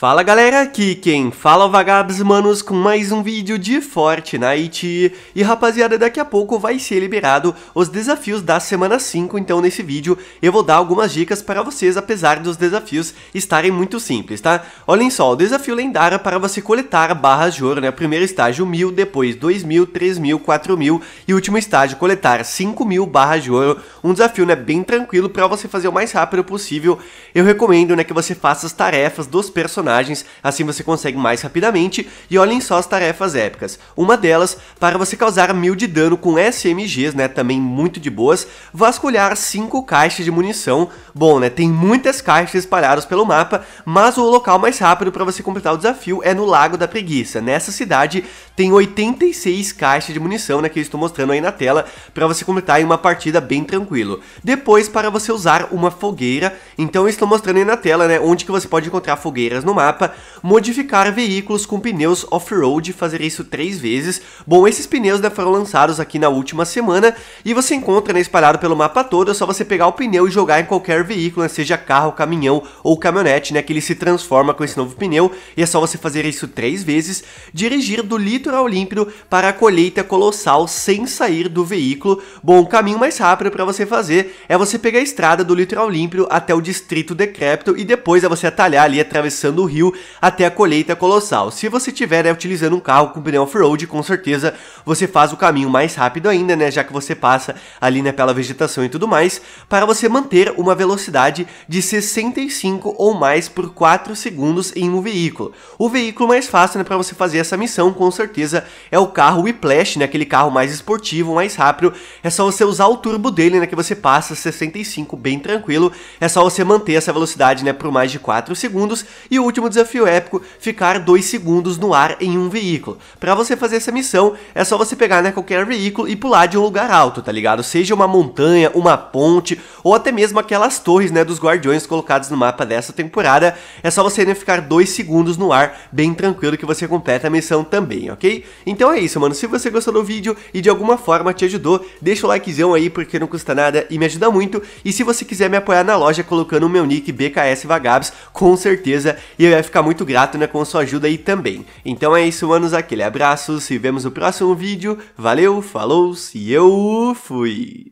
Fala galera, aqui quem fala é Vagabs Manos com mais um vídeo de Fortnite E rapaziada, daqui a pouco vai ser liberado os desafios da semana 5 Então nesse vídeo eu vou dar algumas dicas para vocês apesar dos desafios estarem muito simples, tá? Olhem só, o desafio lendário é para você coletar barras de ouro, né? Primeiro estágio 1000, depois 2000, 3000, 4000 E último estágio coletar 5000 barras de ouro Um desafio né, bem tranquilo para você fazer o mais rápido possível Eu recomendo né, que você faça as tarefas dos personagens personagens, assim você consegue mais rapidamente, e olhem só as tarefas épicas. Uma delas, para você causar mil de dano com SMGs, né, também muito de boas, vasculhar 5 caixas de munição. Bom, né, tem muitas caixas espalhadas pelo mapa, mas o local mais rápido para você completar o desafio é no Lago da Preguiça. Nessa cidade tem 86 caixas de munição, né, que eu estou mostrando aí na tela, para você completar em uma partida bem tranquilo. Depois, para você usar uma fogueira, então eu estou mostrando aí na tela, né, onde que você pode encontrar fogueiras no mapa modificar veículos com pneus off-road e fazer isso três vezes. Bom, esses pneus né, foram lançados aqui na última semana e você encontra né, espalhado pelo mapa todo, é só você pegar o pneu e jogar em qualquer veículo, né, seja carro, caminhão ou caminhonete, né, que ele se transforma com esse novo pneu e é só você fazer isso três vezes, dirigir do litoral límpido para a colheita colossal sem sair do veículo. Bom, o caminho mais rápido para você fazer é você pegar a estrada do litoral límpido até o distrito decrépito e depois é você atalhar ali atravessando o rio até a colheita colossal. Se você estiver né, utilizando um carro com pneu off-road, com certeza você faz o caminho mais rápido ainda, né, já que você passa ali né, pela vegetação e tudo mais, para você manter uma velocidade de 65 ou mais por 4 segundos em um veículo. O veículo mais fácil né, para você fazer essa missão, com certeza, é o carro Whiplash, né, aquele carro mais esportivo, mais rápido. É só você usar o turbo dele, né, que você passa 65 bem tranquilo. É só você manter essa velocidade né, por mais de 4 segundos. E o último desafio é épico ficar 2 segundos no ar em um veículo. Para você fazer essa missão, é só você pegar né, qualquer veículo e pular de um lugar alto, tá ligado? Seja uma montanha, uma ponte ou até mesmo aquelas torres né, dos guardiões colocados no mapa dessa temporada. É só você né, ficar 2 segundos no ar, bem tranquilo que você completa a missão também, ok? Então é isso, mano. Se você gostou do vídeo e de alguma forma te ajudou, deixa o likezão aí porque não custa nada e me ajuda muito. E se você quiser me apoiar na loja colocando o meu nick BKS Vagabs, com certeza eu ia ficar muito grato né, com sua ajuda aí também. Então é isso, manos, aquele abraço, se vemos no próximo vídeo, valeu, falou, se eu fui!